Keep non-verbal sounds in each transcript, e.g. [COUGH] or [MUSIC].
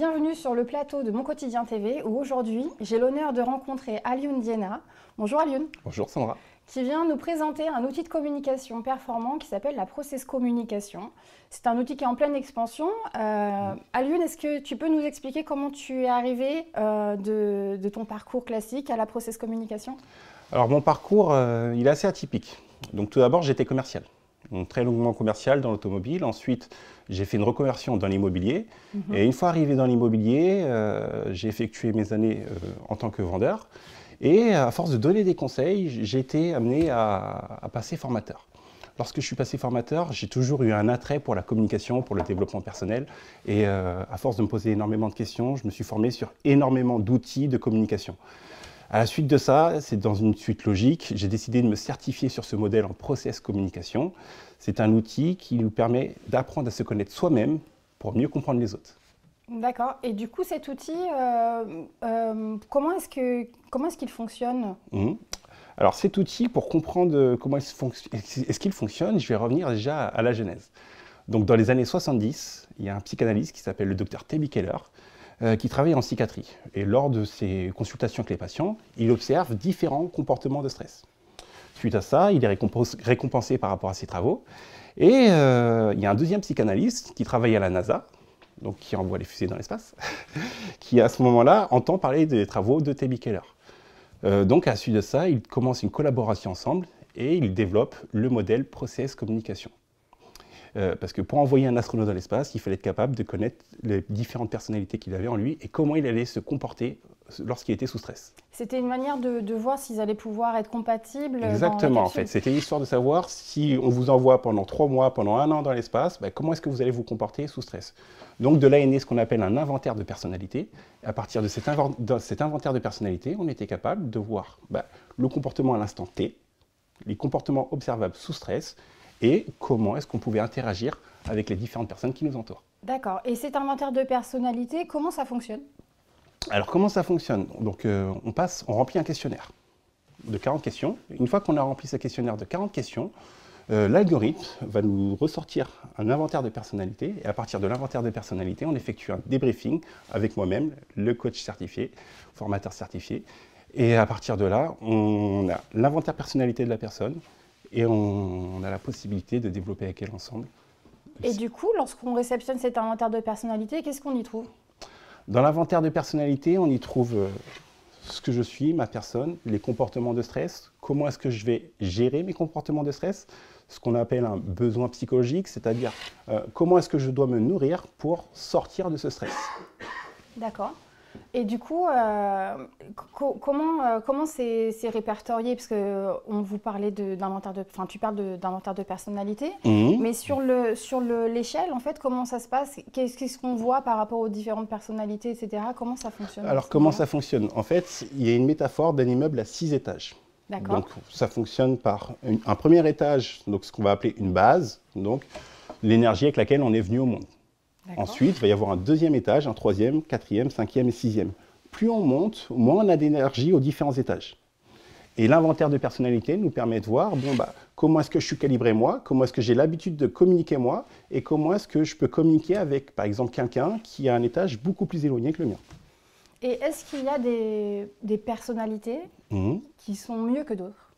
bienvenue sur le plateau de Mon Quotidien TV où aujourd'hui j'ai l'honneur de rencontrer Alioune Diena. Bonjour Alioune. Bonjour Sandra. Qui vient nous présenter un outil de communication performant qui s'appelle la Process Communication. C'est un outil qui est en pleine expansion. Euh, est-ce que tu peux nous expliquer comment tu es arrivé euh, de, ton parcours classique à la Process Communication Alors mon parcours, euh, il est assez atypique. Donc tout d'abord, j'étais commercial très longuement commercial dans l'automobile. Ensuite, j'ai fait une reconversion dans l'immobilier. Mhm. Et une fois arrivé dans l'immobilier, euh, j'ai effectué mes années euh, en tant que vendeur. Et à force de donner des conseils, j'ai été amené à, passer formateur. Lorsque je suis passé formateur, j'ai toujours eu un attrait pour la communication, pour le développement personnel. Et euh, à force de me poser énormément de questions, je me suis formé sur énormément d'outils de communication. À la suite de ça, c'est dans une suite logique, j'ai décidé de me certifier sur ce modèle en process communication. C'est un outil qui nous permet d'apprendre à se connaître soi-même pour mieux comprendre les autres. D'accord. Et du coup, cet outil, euh, euh, comment est-ce qu'il fonctionne mhm. Alors cet outil, pour comprendre euh, comment est-ce qu'il fonctionne, je vais revenir déjà à la genèse. Donc dans les années 70, il y a un psychanalyste qui s'appelle le docteur B. Keller euh, qui travaille en psychiatrie. Et lors de ses consultations avec les patients, il observe différents comportements de stress. Suite à ça, il est récompensé par rapport à ses travaux. Et euh, il y a un deuxième psychanalyste qui travaille à la NASA, donc qui envoie les fusées dans l'espace, [LAUGHS] qui à ce moment-là entend parler des travaux de Tebby Keller. Euh, donc à la suite de ça, ils commencent une collaboration ensemble et ils développent le modèle process communication. Euh, parce que pour envoyer un astronaute dans l'espace, il fallait être capable de connaître les différentes personnalités qu'il avait en lui et comment il allait se comporter lorsqu'il était sous stress. C'était une manière de, voir s'ils allaient pouvoir être compatibles. Exactement, en fait. C'était histoire de savoir si on vous envoie pendant trois mois, pendant un an dans l'espace, ben, comment est-ce que vous allez vous comporter sous stress. Donc de là est né ce qu'on appelle un inventaire de personnalité. À partir de cet, inventaire de personnalité, on était capable de voir ben, le comportement à l'instant T, les comportements observables sous stress, et comment est-ce qu'on pouvait interagir avec les différentes personnes qui nous entourent. D'accord. Et cet inventaire de personnalité, comment ça fonctionne Alors comment ça fonctionne Donc euh, on passe, on remplit un questionnaire de 40 questions. Une fois qu'on a rempli ce questionnaire de 40 questions, euh, l'algorithme va nous ressortir un inventaire de personnalité et à partir de l'inventaire de personnalité, on effectue un débriefing avec moi-même, le coach certifié, formateur certifié. Et à partir de là, on a l'inventaire personnalité de la personne, et on, a la possibilité de développer avec elle ensemble. Et du coup, lorsqu'on réceptionne cet inventaire de personnalité, qu'est-ce qu'on y trouve Dans l'inventaire de personnalité, on y trouve euh, ce que je suis, ma personne, les comportements de stress, comment est-ce que je vais gérer mes comportements de stress, ce qu'on appelle un besoin psychologique, c'est-à-dire euh, comment est-ce que je dois me nourrir pour sortir de ce stress. D'accord. Et du coup, euh, comment euh, c'est répertorié Parce que euh, on vous parlait d'inventaire de, enfin tu parles d'inventaire de, de personnalité, mmh. mais sur le sur l'échelle en fait, comment ça se passe Qu'est-ce qu'on voit par rapport aux différentes personnalités, etc. Comment ça fonctionne Alors comment ça fonctionne En fait, il y a une métaphore d'un immeuble à six étages. Donc ça fonctionne par un premier étage, donc ce qu'on va appeler une base, donc l'énergie avec laquelle on est venu au monde. Ensuite, il va y avoir un deuxième étage, un troisième, quatrième, cinquième et sixième. Plus on monte, moins on a d'énergie aux différents étages. Et l'inventaire de personnalité nous permet de voir bon, bah, comment est-ce que je suis calibré moi, comment est-ce que j'ai l'habitude de communiquer moi, et comment est-ce que je peux communiquer avec, par exemple, quelqu'un qui a un étage beaucoup plus éloigné que le mien. Et est-ce qu'il y a des, personnalités mmh. qui sont mieux que d'autres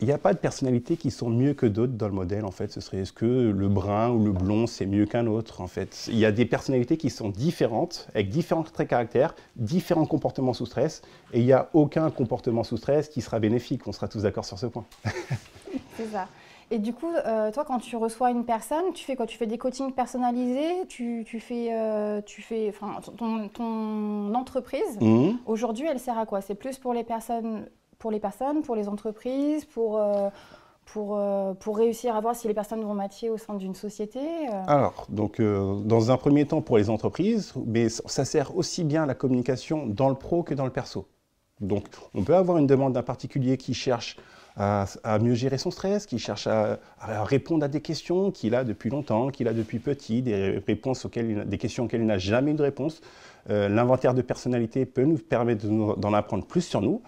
il n'y a pas de personnalités qui sont mieux que d'autres dans le modèle, en fait. Ce serait est-ce que le brun ou le blond, c'est mieux qu'un autre, en fait. Il y a des personnalités qui sont différentes, avec différents traits de différents comportements sous stress, et il n'y a aucun comportement sous stress qui sera bénéfique. On sera tous d'accord sur ce point. [LAUGHS] c'est ça. Et du coup, euh, toi, quand tu reçois une personne, tu fais quoi Tu fais des coachings personnalisés Tu, fais, tu fais, euh, ton, entreprise. Mmh. Aujourd'hui, elle sert à quoi C'est plus pour les personnes pour les personnes, pour les entreprises, pour, euh, pour, euh, pour réussir à voir si les personnes vont matcher au sein d'une société euh. Alors, donc, dans un premier temps pour les entreprises, mais ça sert aussi bien à la communication dans le pro que dans le perso. Donc, on peut avoir une demande d'un particulier qui cherche à, mieux gérer son stress, qui cherche à, répondre à des questions qu'il a depuis longtemps, qu'il a depuis petit, des réponses auxquelles, des questions auxquelles il n'a jamais eu de réponse. L'inventaire de personnalité peut nous permettre d'en apprendre plus sur nous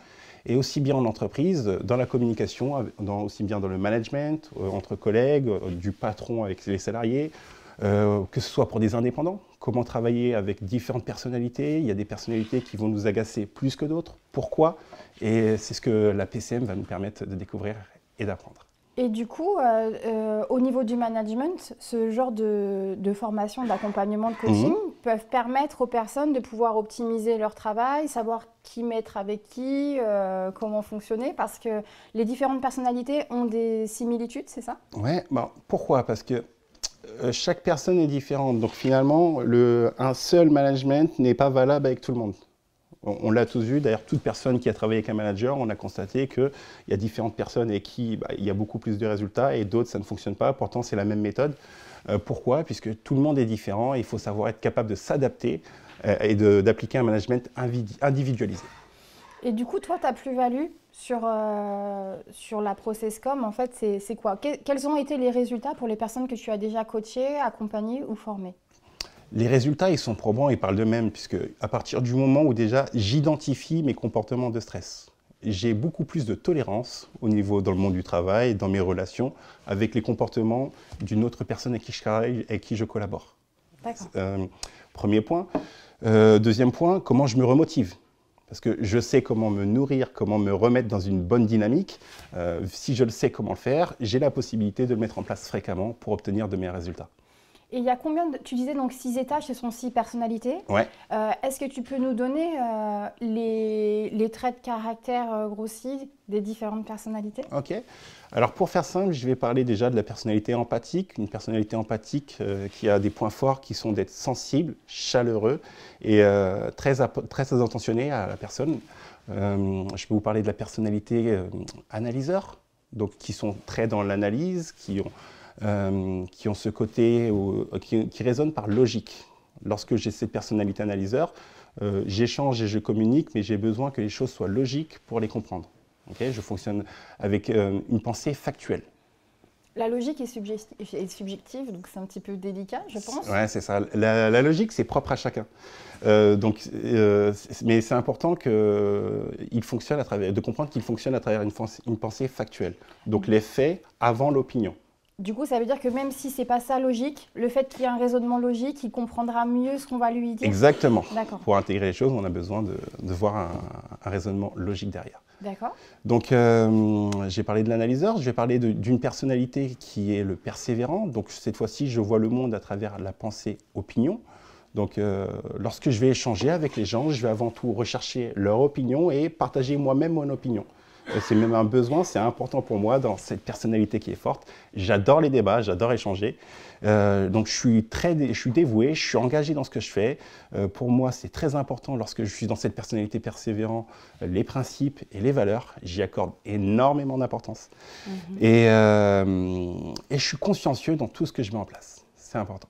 et aussi bien en entreprise, dans la communication, aussi bien dans le management, euh, entre collègues, euh, du patron avec les salariés, euh, que ce soit pour des indépendants, comment travailler avec différentes personnalités. Il y a des personnalités qui vont nous agacer plus que d'autres. Pourquoi Et c'est ce que la PCM va nous permettre de découvrir et d'apprendre. Et du coup, euh, euh, au niveau du management, ce genre de, formation, d'accompagnement, de mhm. coaching peuvent permettre aux personnes de pouvoir optimiser leur travail, savoir qui mettre avec qui, euh, comment fonctionner, parce que les différentes personnalités ont des similitudes, c'est ça Oui, bah, pourquoi Parce que chaque personne est différente. Donc finalement, le, un seul management n'est pas valable avec tout le monde. On, l'a tous vu, d'ailleurs, toute personne qui a travaillé avec un manager, on a constaté qu'il y a différentes personnes et qui bah, il y a beaucoup plus de résultats et d'autres, ça ne fonctionne pas. Pourtant, c'est la même méthode. Euh, pourquoi Puisque tout le monde est différent et il faut savoir être capable de s'adapter euh, et d'appliquer un management individualisé. Et du coup, toi, ta plus-value sur, euh, sur la ProcessCom, en fait, c'est quoi Quels ont été les résultats pour les personnes que tu as déjà coachées, accompagnées ou formées les résultats, ils sont probants, ils parlent d'eux-mêmes, puisque à partir du moment où déjà j'identifie mes comportements de stress, j'ai beaucoup plus de tolérance au niveau dans le monde du travail, dans mes relations, avec les comportements d'une autre personne avec qui je travaille et qui je collabore. D'accord. Euh, premier point. Euh, deuxième point, comment je me remotive parce que je sais comment me nourrir, comment me remettre dans une bonne dynamique. Euh, si je le sais comment le faire, j'ai la possibilité de le mettre en place fréquemment pour obtenir de meilleurs résultats. Et il y a combien de, Tu disais donc six étages, ce sont six personnalités. Ouais. Euh, est-ce que tu peux nous donner euh, les, traits de caractère euh, grossis des différentes personnalités Ok. Alors pour faire simple, je vais parler déjà de la personnalité empathique. Une personnalité empathique qui a des points forts qui sont d'être sensible, chaleureux et très, très intentionné à la personne. je peux vous parler de la personnalité analyseur, donc qui sont très dans l'analyse, qui ont euh, qui ont ce côté, qui, qui, résonnent par logique. Lorsque j'ai cette personnalité analyseur, euh, j'échange et je communique, mais j'ai besoin que les choses soient logiques pour les comprendre. je fonctionne avec euh, une pensée factuelle. La logique est, subjective, donc c'est un petit peu délicat, je pense. Oui, c'est ça. La, logique, c'est propre à chacun. donc, mais c'est important que il fonctionne à travers, de comprendre qu'il fonctionne à travers une, une pensée factuelle. Donc mmh. les faits avant l'opinion. Du coup, ça veut dire que même si c'est pas ça logique, le fait qu'il y ait un raisonnement logique, il comprendra mieux ce qu'on va lui dire. Exactement. Pour intégrer les choses, on a besoin de, voir un, raisonnement logique derrière. D'accord. Donc, euh, j'ai parlé de l'analyseur, je vais parler d'une personnalité qui est le persévérant. Donc, cette fois-ci, je vois le monde à travers la pensée opinion. Donc, euh, lorsque je vais échanger avec les gens, je vais avant tout rechercher leur opinion et partager moi-même mon opinion. Euh, c'est même un besoin, c'est important pour moi dans cette personnalité qui est forte. J'adore les débats, j'adore échanger. Euh, donc je suis très, je suis dévoué, je suis engagé dans ce que je fais. Euh, pour moi, c'est très important lorsque je suis dans cette personnalité persévérant, les principes et les valeurs, j'y accorde énormément d'importance. Mhm. Et, je suis consciencieux dans tout ce que je mets en place. C'est important.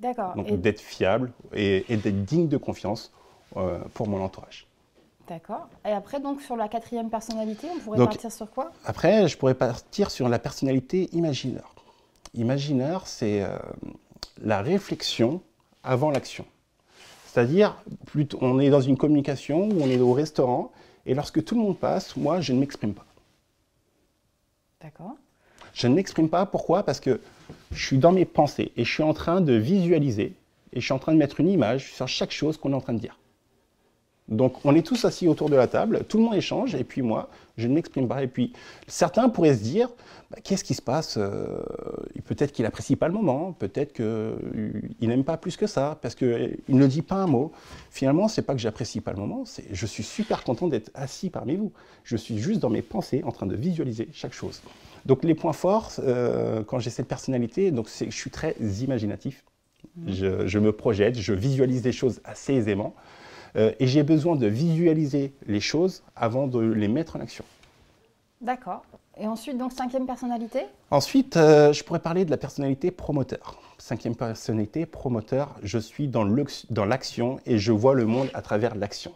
D'accord. Donc d'être fiable et d'être digne de confiance pour mon entourage. D'accord. Et après, donc, sur la quatrième personnalité, on pourrait partir sur quoi Après, je pourrais partir sur la personnalité imagineur. Imagineur, c'est euh, la réflexion avant l'action. C'est-à-dire, on est dans une communication où on est au restaurant, et lorsque tout le monde passe, moi, je ne m'exprime pas. D'accord. Je ne m'exprime pas, pourquoi Parce que je suis dans mes pensées, et je suis en train de visualiser, et je suis en train de mettre une image sur chaque chose qu'on est en train de dire. Donc on est tous assis autour de la table, tout le monde échange, et puis moi, je ne m'exprime pas. Et puis certains pourraient se dire, bah, qu'est-ce qui se passe euh, Peut-être qu'il n'apprécie pas le moment, peut-être qu'il euh, n'aime pas plus que ça, parce qu'il euh, ne dit pas un mot. Finalement, c'est pas que j'apprécie pas le moment, je suis super content d'être assis parmi vous. Je suis juste dans mes pensées, en train de visualiser chaque chose. Donc les points forts, quand j'ai cette personnalité, donc je suis très imaginatif. Mmh. Je, je, me projette, je visualise des choses assez aisément. Euh, et j'ai besoin de visualiser les choses avant de les mettre en action. D'accord. Et ensuite, donc cinquième personnalité Ensuite, euh, je pourrais parler de la personnalité promoteur. Cinquième personnalité, promoteur, je suis dans l'action et je vois le monde à travers l'action.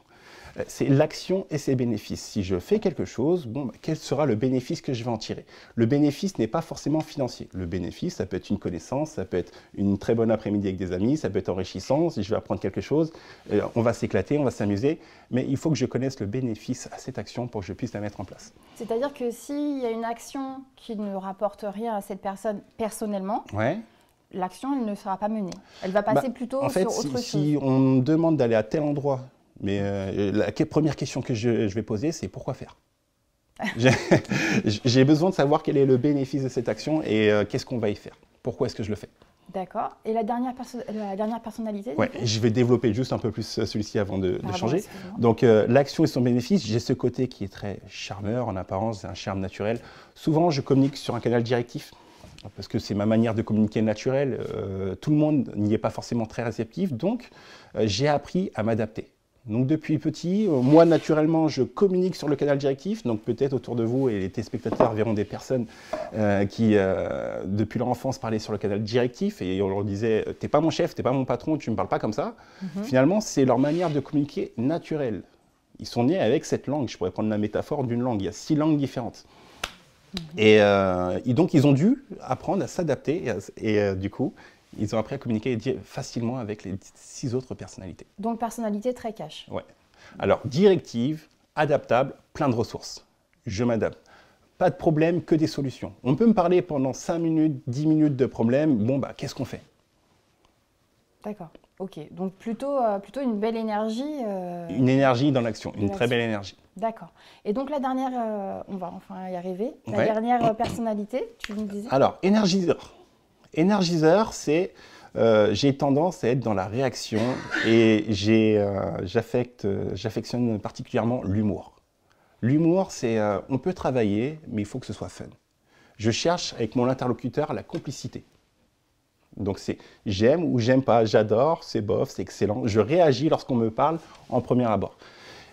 Euh, c'est l'action et ses bénéfices. Si je fais quelque chose, bon, bah, quel sera le bénéfice que je vais en tirer Le bénéfice n'est pas forcément financier. Le bénéfice, ça peut être une connaissance, ça peut être une très bonne après-midi avec des amis, ça peut être enrichissant, si je vais apprendre quelque chose, euh, on va s'éclater, on va s'amuser, mais il faut que je connaisse le bénéfice à cette action pour que je puisse la mettre en place. C'est-à-dire que s'il y a une action qui ne rapporte rien à cette personne personnellement, l'action, ne sera pas menée. Elle va bah, passer plutôt sur autre chose. Si on demande d'aller à tel endroit mais euh, la première question que je, vais poser, c'est pourquoi faire [LAUGHS] J'ai besoin de savoir quel est le bénéfice de cette action et euh, qu'est-ce qu'on va y faire. Pourquoi est-ce que je le fais D'accord. Et la dernière, la dernière je vais développer juste un peu plus euh, celui-ci avant de, changer. Donc, l'action et son bénéfice, j'ai ce côté qui est très charmeur en apparence, un charme naturel. Souvent, je communique sur un canal directif parce que c'est ma manière de communiquer naturelle. tout le monde n'y est pas forcément très réceptif, donc j'ai appris à m'adapter. Donc depuis petit, euh, moi naturellement, je communique sur le canal directif, donc peut-être autour de vous et les téléspectateurs verront des personnes euh, qui, euh, depuis leur enfance, parlaient sur le canal directif et on leur disait « t'es pas mon chef, t'es pas mon patron, tu me parles pas comme ça mhm. Finalement, c'est leur manière de communiquer naturelle. Ils sont nés avec cette langue, je pourrais prendre la métaphore d'une langue, il y a six langues différentes. Mhm. et, donc ils ont dû apprendre à s'adapter et du coup, ils ont appris à communiquer facilement avec les six autres personnalités. Donc personnalité très cash. Ouais. Alors directive, adaptable, plein de ressources. Je m'adapte. Pas de problème, que des solutions. On peut me parler pendant 5 minutes, 10 minutes de problème. Bon, bah, qu'est-ce qu'on fait D'accord. Ok, donc plutôt, euh, plutôt une belle énergie. Euh, une énergie dans l'action, une très belle énergie. D'accord. Et donc la dernière, euh, on va enfin y arriver, la dernière personnalité, tu me disais Alors, énergiseur. Énergiseur, c'est euh, j'ai tendance à être dans la réaction et euh, j'affectionne particulièrement l'humour. L'humour, c'est euh, on peut travailler, mais il faut que ce soit fun. Je cherche avec mon interlocuteur la complicité. Donc c'est j'aime ou j'aime pas, j'adore, c'est bof, c'est excellent. Je réagis lorsqu'on me parle en premier abord.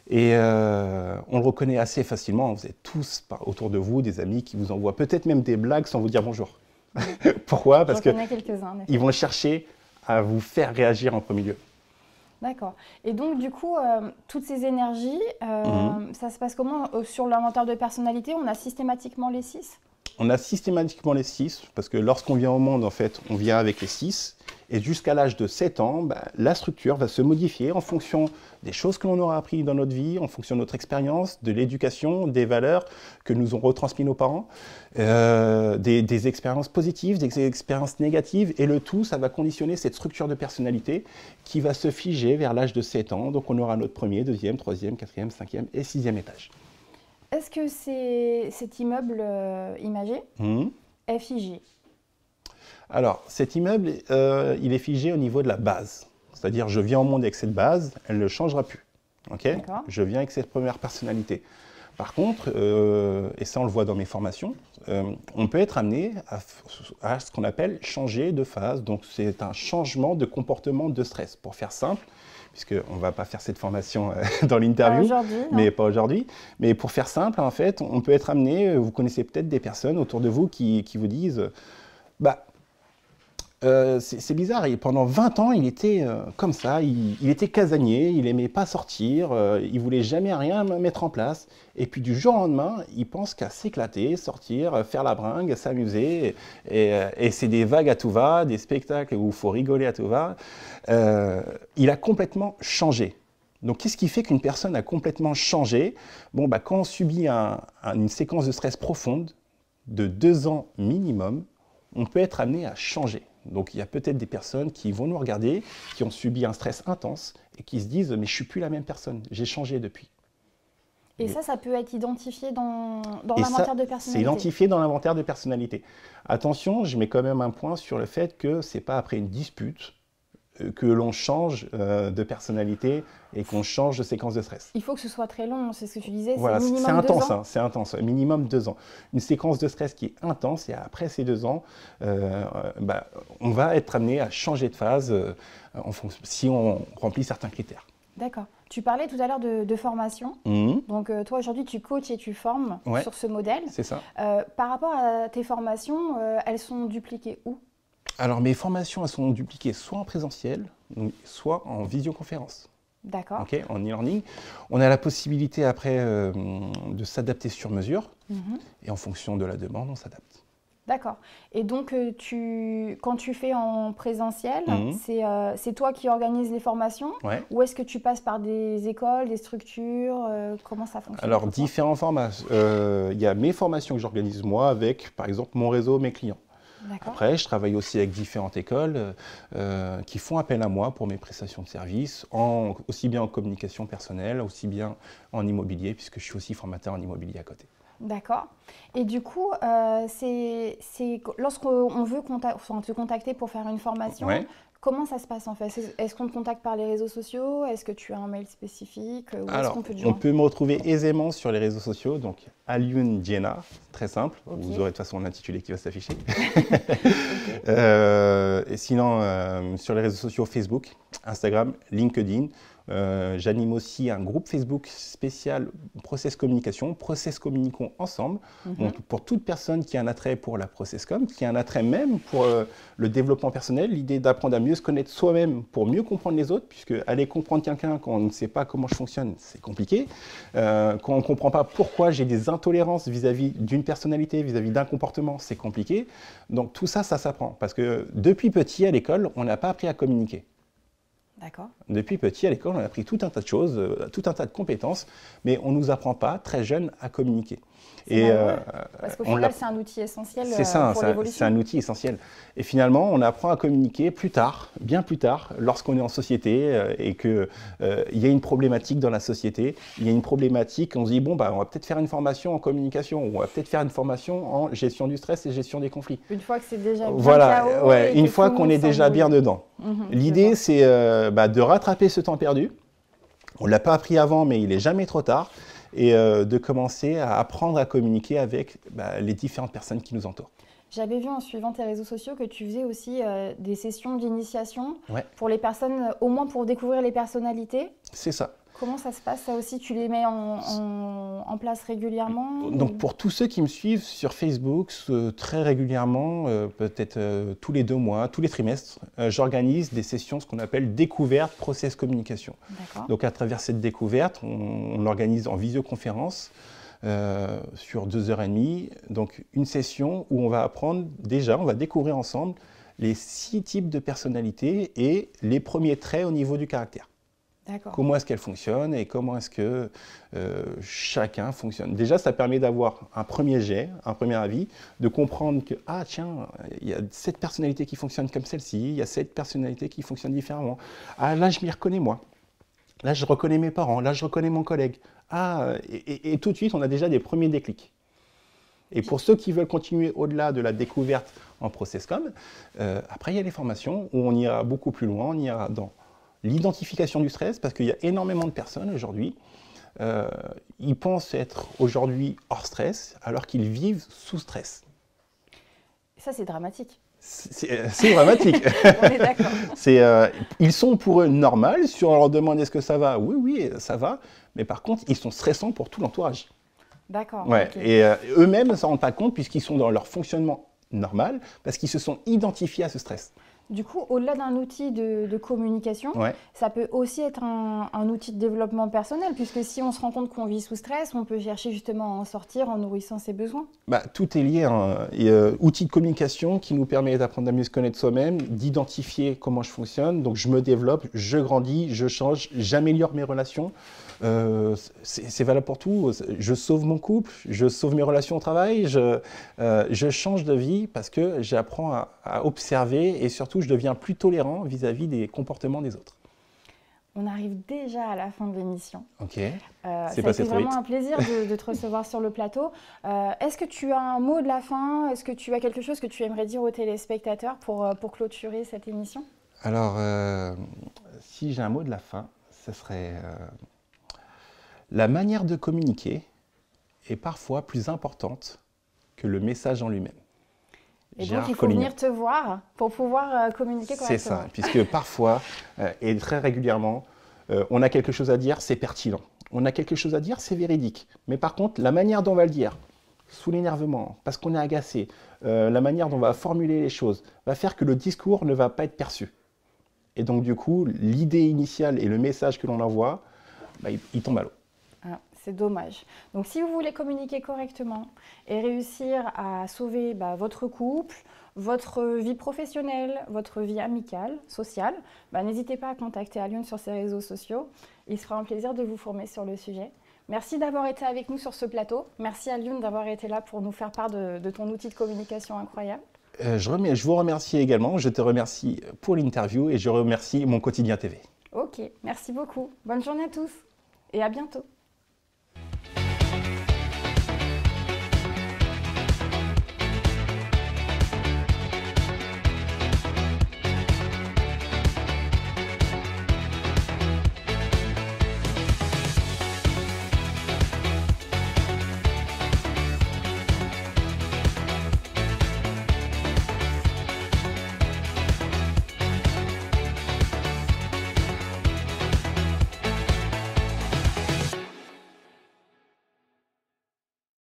Et on le reconnaît assez facilement, vous êtes tous autour de vous, des amis qui vous envoient peut-être même des blagues sans vous dire bonjour. [LAUGHS] Pourquoi Parce que ils vont chercher à vous faire réagir en premier lieu. D'accord. Et donc, du coup, euh, toutes ces énergies, euh, mhm. ça se passe comment euh, Sur l'inventaire de personnalité, on a systématiquement les six On a systématiquement les six, parce que lorsqu'on vient au monde, en fait, on vient avec les six. Et jusqu'à l'âge de 7 ans, ben, la structure va se modifier en fonction des choses que l'on aura appris dans notre vie, en fonction de notre expérience, de l'éducation, des valeurs que nous ont retransmis nos parents, euh, des, expériences positives, des expériences négatives, et le tout, ça va conditionner cette structure de personnalité qui va se figer vers l'âge de 7 ans. Donc on aura notre premier, deuxième, troisième, quatrième, cinquième et sixième étage. Est-ce que c'est cet immeuble euh, imagé est hum figé alors, cet immeuble, euh, il est figé au niveau de la base. C'est-à-dire, je viens au monde avec cette base, elle ne changera plus. Ok Je viens avec cette première personnalité. Par contre, euh, et ça on le voit dans mes formations, euh, on peut être amené à, ce qu'on appelle changer de phase. Donc c'est un changement de comportement de stress. Pour faire simple, puisqu'on ne va pas faire cette formation [LAUGHS] dans l'interview, mais pas aujourd'hui. Mais pour faire simple, en fait, on peut être amené, vous connaissez peut-être des personnes autour de vous qui, vous disent bah, euh, c'est bizarre, et pendant 20 ans, il était euh, comme ça, il, était casanier, il aimait pas sortir, il euh, il voulait jamais rien mettre en place. Et puis du jour au lendemain, il pense qu'à s'éclater, sortir, faire la bringue, s'amuser. Et, c'est des vagues à tout va, des spectacles où il faut rigoler à tout va. il a complètement changé. Donc, qu'est-ce qui fait qu'une personne a complètement changé Bon, bah, quand on subit une séquence de stress profonde de deux ans minimum, on peut être amené à changer. Donc il y a peut-être des personnes qui vont nous regarder, qui ont subi un stress intense et qui se disent mais je suis plus la même personne, j'ai changé depuis. Et ça, ça peut être identifié dans, l'inventaire de personnalité. C'est identifié dans l'inventaire de personnalité. Attention, je mets quand même un point sur le fait que c'est pas après une dispute que l'on change euh, de personnalité et qu'on change de séquence de stress. Il faut que ce soit très long, c'est ce que tu disais. Voilà, c'est intense, hein, c'est intense, minimum deux ans. Une séquence de stress qui est intense et après ces deux ans, euh, euh, bah, on va être amené à changer de phase en fonction, si on remplit certains critères. D'accord. Tu parlais tout à l'heure de, formation. Mmh. Donc, toi, aujourd'hui, tu coaches et tu formes sur ce modèle. C'est ça. par rapport à tes formations, elles sont dupliquées où alors mes formations, elles sont dupliquées soit en présentiel, soit en visioconférence. D'accord. Ok, en e-learning. On a la possibilité après euh, de s'adapter sur mesure mhm. et en fonction de la demande, on s'adapte. D'accord. Et donc, euh, tu, quand tu fais en présentiel, mhm. euh, c'est toi qui organises les formations Ou est-ce que tu passes par des écoles, des structures Comment ça fonctionne Alors, différents formats. Il y a mes formations que j'organise moi avec, par exemple, mon réseau, mes clients. Après, je travaille aussi avec différentes écoles euh, euh, qui font appel à moi pour mes prestations de services, aussi bien en communication personnelle, aussi bien en immobilier, puisque je suis aussi formateur en immobilier à côté. D'accord. Et du coup, euh, c'est lorsqu'on veut se contacter pour faire une formation, Comment ça se passe en fait Est-ce qu'on te contacte par les réseaux sociaux Est-ce que tu as un mail spécifique on peut, me retrouver aisément sur les réseaux sociaux, donc Alune Diena, très simple. Vous aurez de toute façon l'intitulé qui va s'afficher. [LAUGHS] Euh, et sinon, euh, sur les réseaux sociaux Facebook, Instagram, LinkedIn. Euh, j'anime aussi un groupe Facebook spécial Process Communication, Process Communiquons ensemble, mhm. pour toute personne qui a un attrait pour la Process Com, qui a un attrait même pour euh, le développement personnel, l'idée d'apprendre à mieux se connaître soi-même pour mieux comprendre les autres, puisque aller comprendre quelqu'un quand on ne sait pas comment je fonctionne, c'est compliqué. Euh, quand on ne comprend pas pourquoi j'ai des intolérances vis-à-vis d'une personnalité, vis-à-vis d'un comportement, c'est compliqué. Donc tout ça, ça s'apprend, parce que depuis petit à l'école, on n'a pas appris à communiquer. D'accord. Depuis petit, à l'école, on a appris tout un tas de choses, euh, tout un tas de compétences, mais on ne nous apprend pas très jeune à communiquer. Et euh, Parce qu'au final, c'est un outil essentiel. C'est ça, euh, hein, c'est un, outil essentiel. Et finalement, on apprend à communiquer plus tard, bien plus tard, lorsqu'on est en société euh, et qu'il il y a une problématique dans la société, il y a une problématique, on se dit, bon, bah, on va peut-être faire une formation en communication, on va peut-être faire une formation en gestion du stress et gestion des conflits. Une fois que c'est déjà bien Voilà, ouais, une fois qu'on est déjà bien dedans. Mhm, L'idée, c'est de bah, de rattraper ce temps perdu. On ne l'a pas appris avant, mais il n'est jamais trop tard. Et euh, de commencer à apprendre à communiquer avec bah, les différentes personnes qui nous entourent. J'avais vu en suivant tes réseaux sociaux que tu faisais aussi euh, des sessions d'initiation pour les personnes, euh, au moins pour découvrir les personnalités. C'est ça. Comment ça se passe ça aussi Tu les mets en, place régulièrement euh, Donc pour tous ceux qui me suivent sur Facebook, euh, très régulièrement, euh, peut-être tous les deux mois, tous les trimestres, j'organise des sessions, ce qu'on appelle découverte process communication. Donc à travers cette découverte, on, organise l'organise en visioconférence. sur deux heures et demie, donc une session où on va apprendre déjà, on va découvrir ensemble les six types de personnalités et les premiers traits au niveau du caractère. Comment est-ce qu'elle fonctionne et comment est-ce que euh, chacun fonctionne. Déjà, ça permet d'avoir un premier jet, un premier avis, de comprendre que, ah tiens, il y a cette personnalité qui fonctionne comme celle-ci, il y a cette personnalité qui fonctionne différemment. Ah là, je m'y reconnais moi. Là, je reconnais mes parents. Là, je reconnais mon collègue. Ah, et, tout de suite, on a déjà des premiers déclics. Et pour ceux qui veulent continuer au-delà de la découverte en process comme euh, après, il y a les formations où on ira beaucoup plus loin, on ira dans l'identification du stress, parce qu'il y a énormément de personnes aujourd'hui, euh, ils pensent être aujourd'hui hors stress, alors qu'ils vivent sous stress. Ça, c'est dramatique. C'est euh, dramatique. [LAUGHS] On est d'accord. Euh, ils sont pour eux normal. Si on leur demande est-ce que ça va, oui, oui, ça va. Mais par contre, ils sont stressants pour tout l'entourage. D'accord. Et eux-mêmes ne s'en rendent pas compte puisqu'ils sont dans leur fonctionnement normal parce qu'ils se sont identifiés à ce stress. Du coup, au-delà d'un outil de, communication, ça peut aussi être un, outil de développement personnel, puisque si on se rend compte qu'on vit sous stress, on peut chercher justement à en sortir en nourrissant ses besoins. Bah, tout est lié. Hein. Euh, outil de communication qui nous permet d'apprendre à mieux se connaître soi-même, d'identifier comment je fonctionne. Donc, je me développe, je grandis, je change, j'améliore mes relations. Euh, c'est valable pour tout. Je sauve mon couple, je sauve mes relations au travail, je, euh, change de vie parce que j'apprends à, observer et surtout je deviens plus tolérant vis-à-vis des comportements des autres. On arrive déjà à la fin de l'émission. Ok. Euh, c'est vraiment un plaisir de, te recevoir sur le plateau. Est-ce que tu as un mot de la fin Est-ce que tu as quelque chose que tu aimerais dire aux téléspectateurs pour, pour clôturer cette émission Alors, si j'ai un mot de la fin, ce serait la manière de communiquer est parfois plus importante que le message en lui-même. Et donc, il faut venir te voir pour pouvoir euh, communiquer correctement. C'est ça, puisque parfois, euh, et très régulièrement, euh, on a quelque chose à dire, c'est pertinent. On a quelque chose à dire, c'est véridique. Mais par contre, la manière dont on va le dire, sous l'énervement, parce qu'on est agacé, la manière dont on va formuler les choses, va faire que le discours ne va pas être perçu. Et donc, du coup, l'idée initiale et le message que l'on envoie, bah, il, il tombe à l'eau. C'est dommage. Donc si vous voulez communiquer correctement et réussir à sauver bah, votre couple, votre vie professionnelle, votre vie amicale, sociale, bah, n'hésitez pas à contacter Alion sur ses réseaux sociaux. Il sera un plaisir de vous former sur le sujet. Merci d'avoir été avec nous sur ce plateau. Merci Alion d'avoir été là pour nous faire part de, ton outil de communication incroyable. Euh, je, je vous remercie également. Je te remercie pour l'interview et je remercie mon quotidien TV. Ok, merci beaucoup. Bonne journée à tous et à bientôt.